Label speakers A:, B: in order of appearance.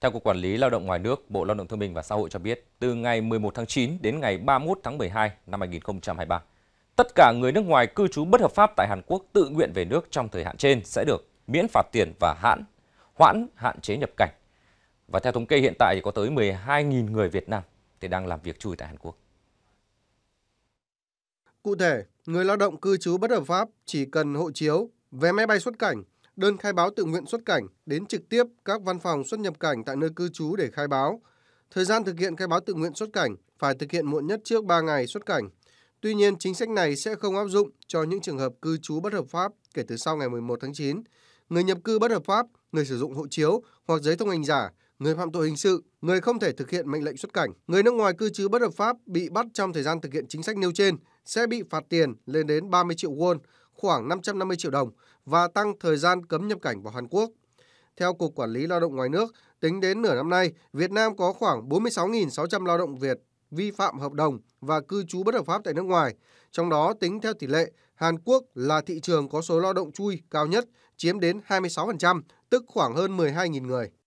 A: Theo Cục Quản lý Lao động Ngoài nước, Bộ Lao động Thương binh và Xã hội cho biết, từ ngày 11 tháng 9 đến ngày 31 tháng 12 năm 2023, tất cả người nước ngoài cư trú bất hợp pháp tại Hàn Quốc tự nguyện về nước trong thời hạn trên sẽ được miễn phạt tiền và hạn hoãn hạn chế nhập cảnh. Và theo thống kê hiện tại có tới 12.000 người Việt Nam thì đang làm việc chui tại Hàn Quốc.
B: Cụ thể, người lao động cư trú bất hợp pháp chỉ cần hộ chiếu, vé máy bay xuất cảnh, đơn khai báo tự nguyện xuất cảnh đến trực tiếp các văn phòng xuất nhập cảnh tại nơi cư trú để khai báo. Thời gian thực hiện khai báo tự nguyện xuất cảnh phải thực hiện muộn nhất trước 3 ngày xuất cảnh. Tuy nhiên, chính sách này sẽ không áp dụng cho những trường hợp cư trú bất hợp pháp kể từ sau ngày 11 tháng 9, người nhập cư bất hợp pháp, người sử dụng hộ chiếu hoặc giấy thông hành giả, người phạm tội hình sự, người không thể thực hiện mệnh lệnh xuất cảnh, người nước ngoài cư trú bất hợp pháp bị bắt trong thời gian thực hiện chính sách nêu trên sẽ bị phạt tiền lên đến 30 triệu won khoảng 550 triệu đồng và tăng thời gian cấm nhập cảnh vào Hàn Quốc. Theo Cục Quản lý Lao động Ngoài nước, tính đến nửa năm nay, Việt Nam có khoảng 46.600 lao động Việt vi phạm hợp đồng và cư trú bất hợp pháp tại nước ngoài. Trong đó, tính theo tỷ lệ, Hàn Quốc là thị trường có số lao động chui cao nhất, chiếm đến 26%, tức khoảng hơn 12.000 người.